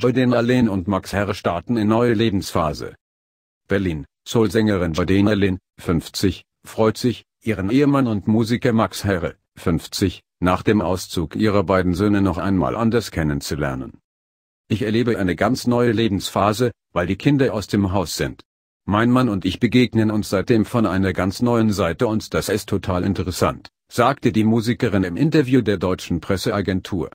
Jordana Lynn und Max Herr starten in neue Lebensphase. Berlin, Soul-Sängerin Jordana Lynn, 50, freut sich, ihren Ehemann und Musiker Max Herre, 50, nach dem Auszug ihrer beiden Söhne noch einmal anders kennenzulernen. Ich erlebe eine ganz neue Lebensphase, weil die Kinder aus dem Haus sind. Mein Mann und ich begegnen uns seitdem von einer ganz neuen Seite und das ist total interessant sagte die Musikerin im Interview der deutschen Presseagentur.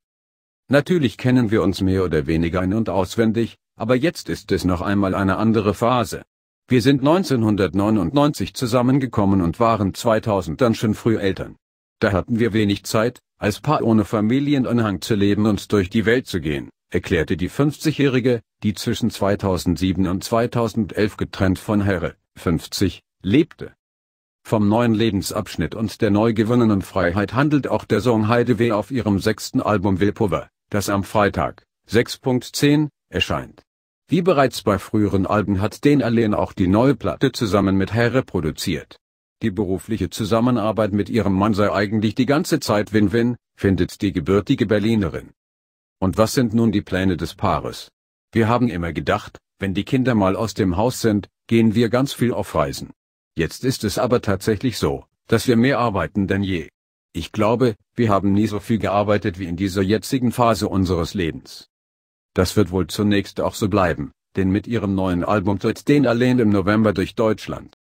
Natürlich kennen wir uns mehr oder weniger in- und auswendig, aber jetzt ist es noch einmal eine andere Phase. Wir sind 1999 zusammengekommen und waren 2000 dann schon früh Eltern. Da hatten wir wenig Zeit, als Paar ohne Familienanhang zu leben und durch die Welt zu gehen, erklärte die 50-Jährige, die zwischen 2007 und 2011 getrennt von Herre, 50, lebte. Vom neuen Lebensabschnitt und der neu gewonnenen Freiheit handelt auch der Song Hideaway auf ihrem sechsten Album Willpower, das am Freitag, 6.10, erscheint. Wie bereits bei früheren Alben hat Den Allen auch die neue Platte zusammen mit Herre produziert. Die berufliche Zusammenarbeit mit ihrem Mann sei eigentlich die ganze Zeit Win-Win, findet die gebürtige Berlinerin. Und was sind nun die Pläne des Paares? Wir haben immer gedacht, wenn die Kinder mal aus dem Haus sind, gehen wir ganz viel auf Reisen. Jetzt ist es aber tatsächlich so, dass wir mehr arbeiten denn je. Ich glaube, wir haben nie so viel gearbeitet wie in dieser jetzigen Phase unseres Lebens. Das wird wohl zunächst auch so bleiben, denn mit ihrem neuen Album tourt den Lane im November durch Deutschland.